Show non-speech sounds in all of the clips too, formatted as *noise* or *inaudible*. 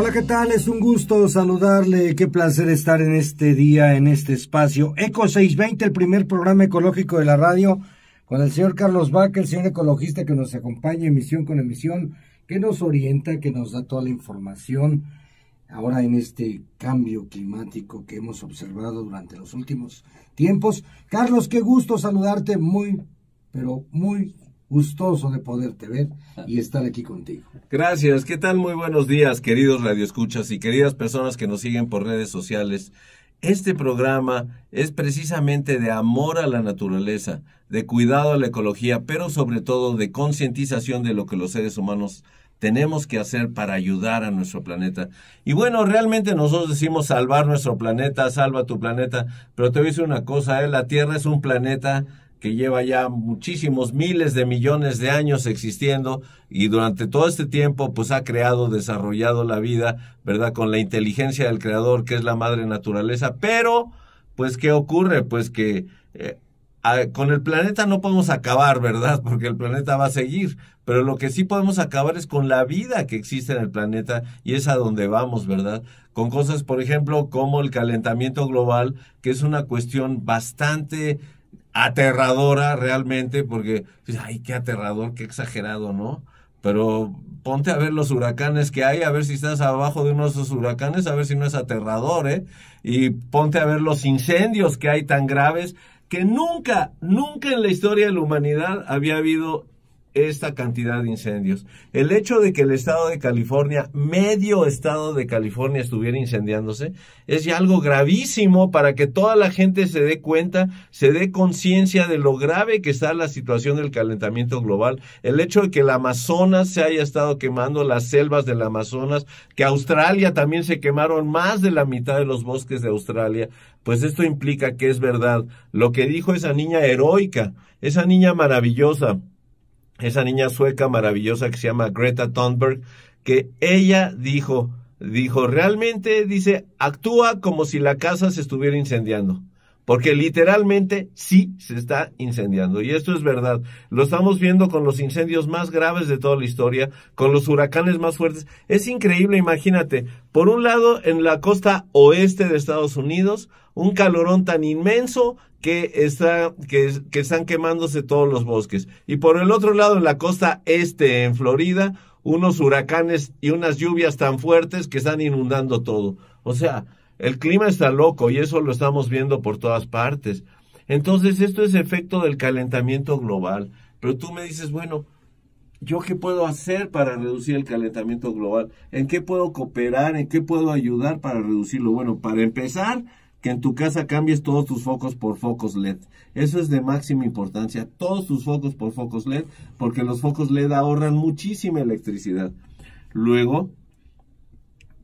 Hola, ¿qué tal? Es un gusto saludarle. Qué placer estar en este día, en este espacio. Eco 620, el primer programa ecológico de la radio, con el señor Carlos Vaca, el señor ecologista que nos acompaña emisión con emisión, que nos orienta, que nos da toda la información. Ahora en este cambio climático que hemos observado durante los últimos tiempos. Carlos, qué gusto saludarte. Muy, pero muy gustoso de poderte ver ah. y estar aquí contigo. Gracias. ¿Qué tal? Muy buenos días, queridos radioescuchas y queridas personas que nos siguen por redes sociales. Este programa es precisamente de amor a la naturaleza, de cuidado a la ecología, pero sobre todo de concientización de lo que los seres humanos tenemos que hacer para ayudar a nuestro planeta. Y bueno, realmente nosotros decimos salvar nuestro planeta, salva tu planeta, pero te voy a decir una cosa, ¿eh? la Tierra es un planeta que lleva ya muchísimos miles de millones de años existiendo y durante todo este tiempo pues ha creado, desarrollado la vida, ¿verdad? Con la inteligencia del creador que es la madre naturaleza, pero pues ¿qué ocurre? Pues que eh, con el planeta no podemos acabar, ¿verdad? *laughs* Porque el planeta va a seguir, pero lo que sí podemos acabar es con la vida que existe en el planeta y es a donde vamos, ¿verdad? Con cosas, por ejemplo, como el calentamiento global, que es una cuestión bastante aterradora realmente, porque, ay, qué aterrador, qué exagerado, ¿no? Pero ponte a ver los huracanes que hay, a ver si estás abajo de uno de esos huracanes, a ver si no es aterrador, ¿eh? Y ponte a ver los incendios que hay tan graves, que nunca, nunca en la historia de la humanidad había habido esta cantidad de incendios. El hecho de que el estado de California, medio estado de California, estuviera incendiándose, es ya algo gravísimo para que toda la gente se dé cuenta, se dé conciencia de lo grave que está la situación del calentamiento global. El hecho de que el Amazonas se haya estado quemando, las selvas del Amazonas, que Australia también se quemaron más de la mitad de los bosques de Australia, pues esto implica que es verdad. Lo que dijo esa niña heroica, esa niña maravillosa, esa niña sueca maravillosa que se llama Greta Thunberg, que ella dijo, dijo, realmente dice, actúa como si la casa se estuviera incendiando. Porque literalmente sí se está incendiando. Y esto es verdad. Lo estamos viendo con los incendios más graves de toda la historia, con los huracanes más fuertes. Es increíble, imagínate. Por un lado, en la costa oeste de Estados Unidos, un calorón tan inmenso que, está, que, que están quemándose todos los bosques. Y por el otro lado, en la costa este, en Florida, unos huracanes y unas lluvias tan fuertes que están inundando todo. O sea, el clima está loco y eso lo estamos viendo por todas partes. Entonces, esto es efecto del calentamiento global. Pero tú me dices, bueno, ¿yo qué puedo hacer para reducir el calentamiento global? ¿En qué puedo cooperar? ¿En qué puedo ayudar para reducirlo? Bueno, para empezar, que en tu casa cambies todos tus focos por focos LED. Eso es de máxima importancia, todos tus focos por focos LED, porque los focos LED ahorran muchísima electricidad. Luego,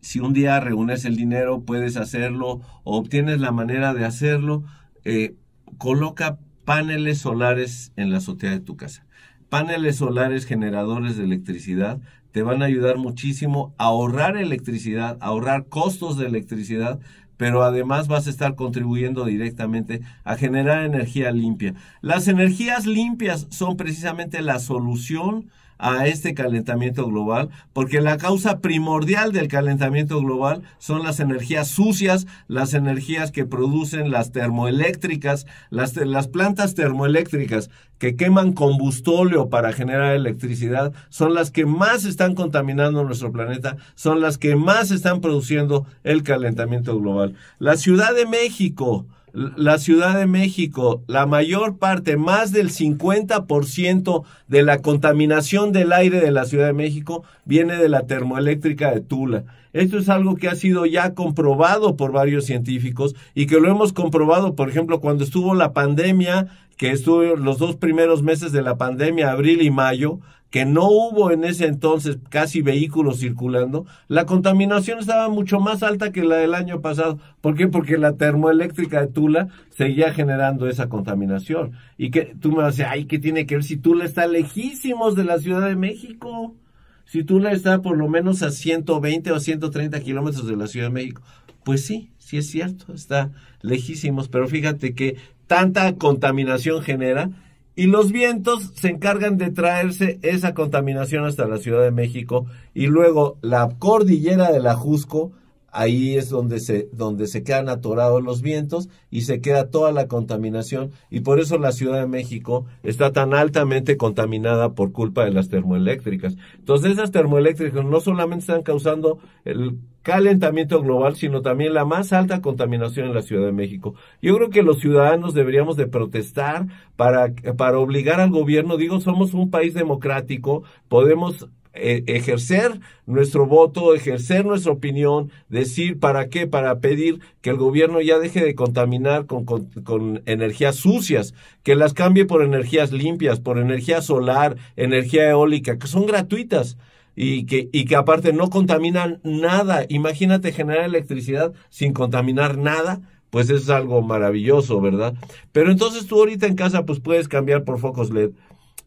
si un día reúnes el dinero, puedes hacerlo o obtienes la manera de hacerlo, eh, coloca paneles solares en la azotea de tu casa. Paneles solares generadores de electricidad te van a ayudar muchísimo a ahorrar electricidad, a ahorrar costos de electricidad, pero además vas a estar contribuyendo directamente a generar energía limpia. Las energías limpias son precisamente la solución a este calentamiento global, porque la causa primordial del calentamiento global son las energías sucias, las energías que producen las termoeléctricas, las, plantas termoeléctricas que queman combustóleo para generar electricidad, son las que más están contaminando nuestro planeta, son las que más están produciendo el calentamiento global. La Ciudad de México, la Ciudad de México, la mayor parte, más del 50% de la contaminación del aire de la Ciudad de México viene de la termoeléctrica de Tula. Esto es algo que ha sido ya comprobado por varios científicos y que lo hemos comprobado, por ejemplo, cuando estuvo la pandemia que estuvo los dos primeros meses de la pandemia, abril y mayo, que no hubo en ese entonces casi vehículos circulando, la contaminación estaba mucho más alta que la del año pasado. ¿Por qué? Porque la termoeléctrica de Tula seguía generando esa contaminación. Y que tú me vas a decir, ay, ¿qué tiene que ver si Tula está lejísimos de la Ciudad de México? Si Tula está por lo menos a 120 o 130 kilómetros de la Ciudad de México. Pues sí, sí es cierto, está lejísimos, pero fíjate que tanta contaminación genera y los vientos se encargan de traerse esa contaminación hasta la Ciudad de México y luego la cordillera del Ajusco ahí es donde se, donde se quedan atorados los vientos y se queda toda la contaminación y por eso la Ciudad de México está tan altamente contaminada por culpa de las termoeléctricas. Entonces esas termoeléctricas no solamente están causando el calentamiento global, sino también la más alta contaminación en la Ciudad de México. Yo creo que los ciudadanos deberíamos de protestar para, para obligar al gobierno, digo, somos un país democrático, podemos e, ejercer nuestro voto, ejercer nuestra opinión, decir para qué, para pedir que el gobierno ya deje de contaminar con, energías sucias, que las cambie por energías limpias, por energía solar, energía eólica, que son gratuitas. Y que, y que aparte no contaminan nada. Imagínate generar electricidad sin contaminar nada pues es algo maravilloso, ¿verdad? Pero entonces tú ahorita en casa pues puedes cambiar por focos LED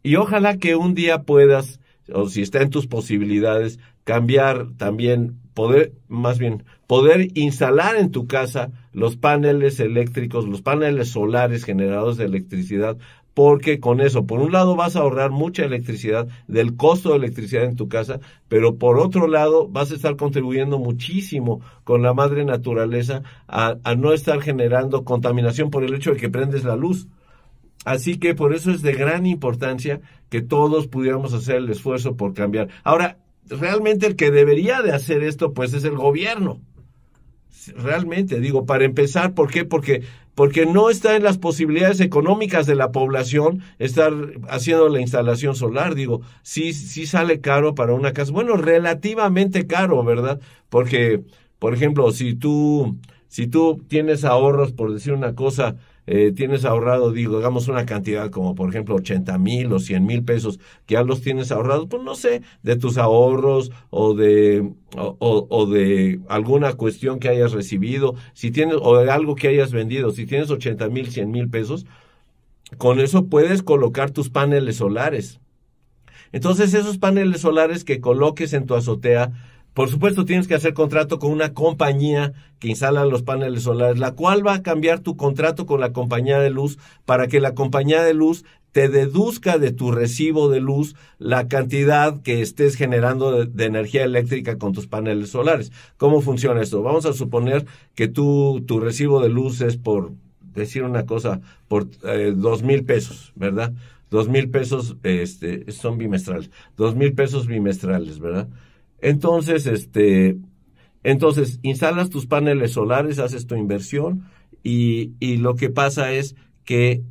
y ojalá que un día puedas o si está en tus posibilidades, cambiar también, poder, más bien, poder instalar en tu casa los paneles eléctricos, los paneles solares generados de electricidad, porque con eso, por un lado, vas a ahorrar mucha electricidad del costo de electricidad en tu casa, pero por otro lado, vas a estar contribuyendo muchísimo con la madre naturaleza a, a no estar generando contaminación por el hecho de que prendes la luz. Así que por eso es de gran importancia que todos pudiéramos hacer el esfuerzo por cambiar. Ahora, realmente el que debería de hacer esto, pues es el gobierno. Realmente, digo, para empezar, ¿por qué? Porque, porque no está en las posibilidades económicas de la población estar haciendo la instalación solar. Digo, sí, sí sale caro para una casa. Bueno, relativamente caro, ¿verdad? Porque, por ejemplo, si tú, si tú tienes ahorros, por decir una cosa, eh, tienes ahorrado, digo, digamos, una cantidad como por ejemplo 80 mil o 100 mil pesos, que ya los tienes ahorrados, pues no sé, de tus ahorros o de, o, de alguna cuestión que hayas recibido, si tienes, o de algo que hayas vendido, si tienes 80 mil, 100 mil pesos, con eso puedes colocar tus paneles solares. Entonces esos paneles solares que coloques en tu azotea, por supuesto, tienes que hacer contrato con una compañía que instala los paneles solares, la cual va a cambiar tu contrato con la compañía de luz para que la compañía de luz te deduzca de tu recibo de luz la cantidad que estés generando de, energía eléctrica con tus paneles solares. ¿Cómo funciona esto? Vamos a suponer que tu recibo de luz es por, decir una cosa, por eh, dos mil pesos, ¿verdad? Dos mil pesos, este, son bimestrales, dos mil pesos bimestrales, ¿verdad? Entonces, este, entonces, instalas tus paneles solares, haces tu inversión y, lo que pasa es que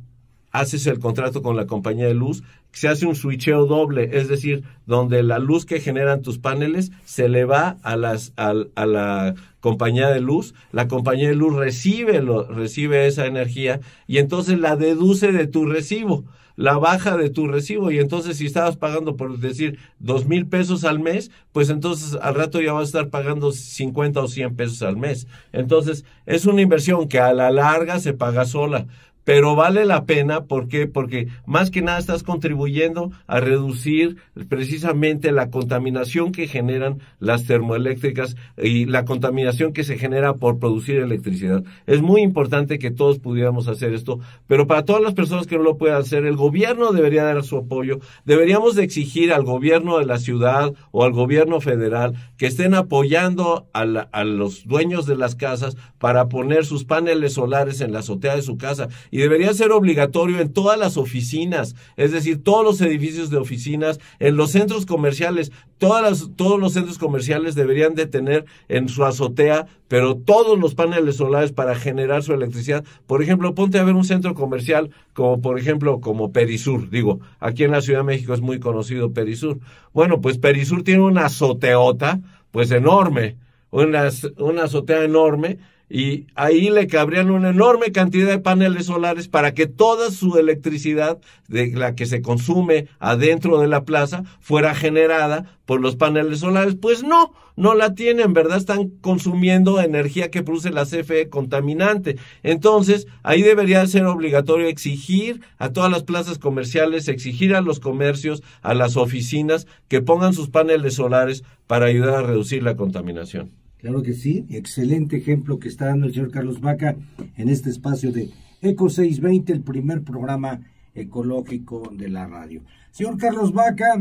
haces el contrato con la compañía de luz, se hace un switcheo doble, es decir, donde la luz que generan tus paneles se le va a, las, a, la compañía de luz, la compañía de luz recibe, lo, recibe esa energía y entonces la deduce de tu recibo la baja de tu recibo y entonces si estabas pagando por decir dos mil pesos al mes, pues entonces al rato ya vas a estar pagando 50 o 100 pesos al mes. Entonces es una inversión que a la larga se paga sola, pero vale la pena, ¿por Porque más que nada estás contribuyendo a reducir precisamente la contaminación que generan las termoeléctricas y la contaminación que se genera por producir electricidad. Es muy importante que todos pudiéramos hacer esto, pero para todas las personas que no lo puedan hacer, el gobierno debería dar su apoyo. Deberíamos exigir al gobierno de la ciudad o al gobierno federal que estén apoyando a, a los dueños de las casas para poner sus paneles solares en la azotea de su casa y debería ser obligatorio en todas las oficinas, es decir, todos los edificios de oficinas, en los centros comerciales, todas las, todos los centros comerciales deberían de tener en su azotea, pero todos los paneles solares para generar su electricidad. Por ejemplo, ponte a ver un centro comercial como, por ejemplo, como Perisur, digo, aquí en la Ciudad de México es muy conocido Perisur. Bueno, pues Perisur tiene una azoteota, pues enorme, una, una azotea enorme y ahí le cabrían una enorme cantidad de paneles solares para que toda su electricidad de la que se consume adentro de la plaza fuera generada por los paneles solares. Pues no, no la tienen, ¿verdad? Están consumiendo energía que produce la CFE contaminante. Entonces, ahí debería ser obligatorio exigir a todas las plazas comerciales, exigir a los comercios, a las oficinas que pongan sus paneles solares para ayudar a reducir la contaminación. Claro que sí, excelente ejemplo que está dando el señor Carlos Vaca en este espacio de Eco 620, el primer programa ecológico de la radio. Señor Carlos Vaca,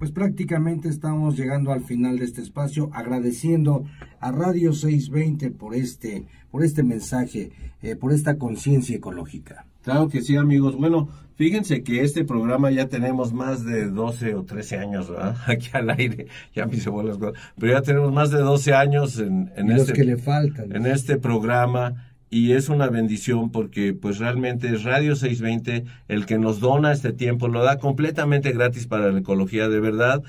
pues prácticamente estamos llegando al final de este espacio, agradeciendo a Radio 620 por este, por este mensaje, eh, por esta conciencia ecológica. Claro que sí, amigos. Bueno, fíjense que este programa ya tenemos más de 12 o 13 años, ¿verdad? *laughs* Aquí al aire, ya me se las cosas. Pero ya tenemos más de 12 años este En este programa y es una bendición porque pues realmente es Radio 620 el que nos dona este tiempo, lo da completamente gratis para la ecología, de verdad.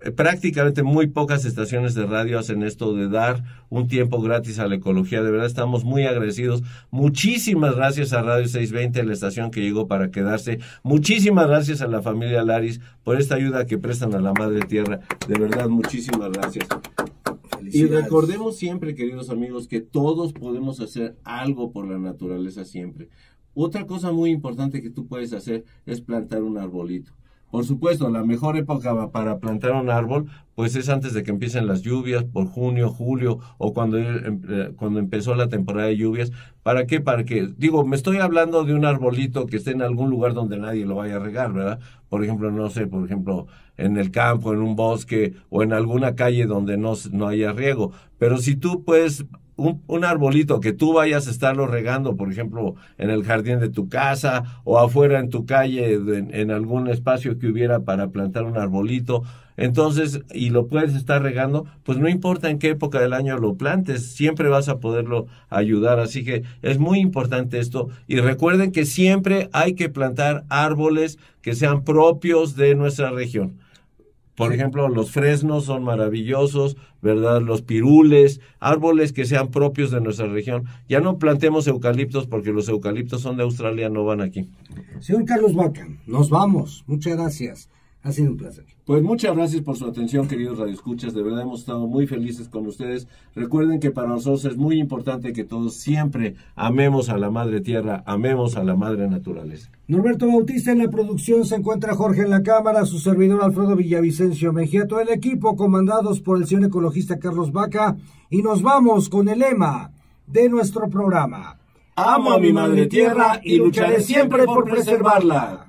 Eh, prácticamente muy pocas estaciones de radio hacen esto de dar un tiempo gratis a la ecología. De verdad estamos muy agradecidos. Muchísimas gracias a Radio 620, la estación que llegó para quedarse. Muchísimas gracias a la familia Laris por esta ayuda que prestan a la Madre Tierra. De verdad, muchísimas gracias. Y recordemos siempre, queridos amigos, que todos podemos hacer algo por la naturaleza siempre. Otra cosa muy importante que tú puedes hacer es plantar un arbolito. Por supuesto, la mejor época para plantar un árbol, pues es antes de que empiecen las lluvias, por junio, julio, o cuando, em, eh, cuando empezó la temporada de lluvias. ¿Para qué? Para que, digo, me estoy hablando de un arbolito que esté en algún lugar donde nadie lo vaya a regar, ¿verdad? Por ejemplo, no sé, por ejemplo, en el campo, en un bosque, o en alguna calle donde no, no haya riego. Pero si tú puedes un, arbolito que tú vayas a estarlo regando, por ejemplo, en el jardín de tu casa o afuera en tu calle, en, en algún espacio que hubiera para plantar un arbolito, entonces, y lo puedes estar regando, pues no importa en qué época del año lo plantes, siempre vas a poderlo ayudar. Así que es muy importante esto. Y recuerden que siempre hay que plantar árboles que sean propios de nuestra región. Por ejemplo, los fresnos son maravillosos, ¿verdad? Los pirules, árboles que sean propios de nuestra región. Ya no plantemos eucaliptos porque los eucaliptos son de Australia, no van aquí. Señor Carlos Vaca, nos vamos. Muchas gracias. Ha sido un placer. Pues muchas gracias por su atención, queridos radioescuchas. De verdad hemos estado muy felices con ustedes. Recuerden que para nosotros es muy importante que todos siempre amemos a la madre tierra, amemos a la madre naturaleza. Norberto Bautista en la producción se encuentra Jorge en la cámara, su servidor Alfredo Villavicencio Mejía, todo el equipo comandados por el señor ecologista Carlos Vaca y nos vamos con el lema de nuestro programa. Amo a mi madre tierra y lucharé siempre por preservarla.